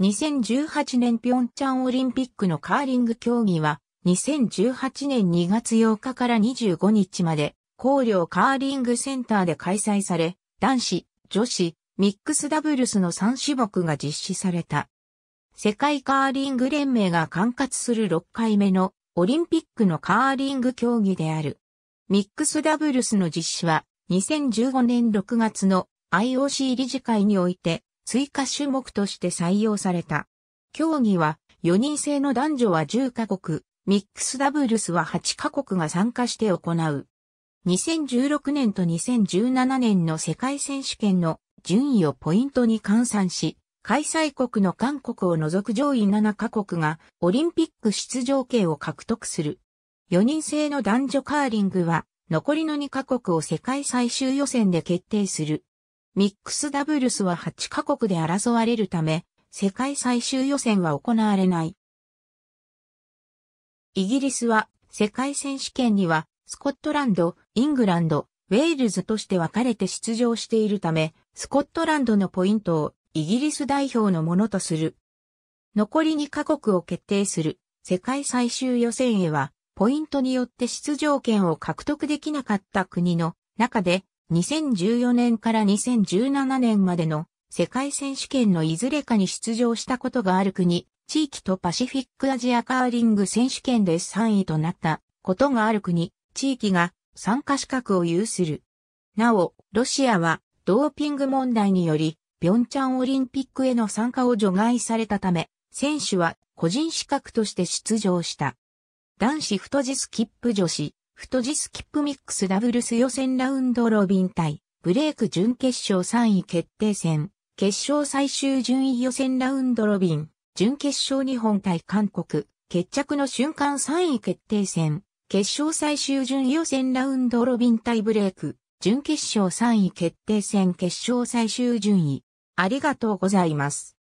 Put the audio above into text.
2018年ピョンチャンオリンピックのカーリング競技は、2018年2月8日から25日まで、高陵カーリングセンターで開催され、男子、女子、ミックスダブルスの3種目が実施された。世界カーリング連盟が管轄する6回目のオリンピックのカーリング競技である。ミックスダブルスの実施は2015年6月の IOC 理事会において追加種目として採用された。競技は4人制の男女は10カ国、ミックスダブルスは8カ国が参加して行う。2016年と2017年の世界選手権の順位をポイントに換算し、開催国の韓国を除く上位7カ国がオリンピック出場権を獲得する。4人制の男女カーリングは残りの2カ国を世界最終予選で決定する。ミックスダブルスは8カ国で争われるため、世界最終予選は行われない。イギリスは世界選手権にはスコットランド、イングランド、ウェールズとして分かれて出場しているため、スコットランドのポイントをイギリス代表のものとする。残り2カ国を決定する世界最終予選へは、ポイントによって出場権を獲得できなかった国の中で2014年から2017年までの世界選手権のいずれかに出場したことがある国、地域とパシフィックアジアカーリング選手権で3位となったことがある国、地域が参加資格を有する。なお、ロシアはドーピング問題により、ピョンチャンオリンピックへの参加を除外されたため、選手は個人資格として出場した。男子太字スキップ女子、トジスキップミックスダブルス予選ラウンドロビン対、ブレイク準決勝3位決定戦、決勝最終順位予選ラウンドロビン、準決勝日本対韓国、決着の瞬間3位決定戦、決勝最終順位予選ラウンドロビン対ブレイク、準決勝3位決定戦決勝最終順位。ありがとうございます。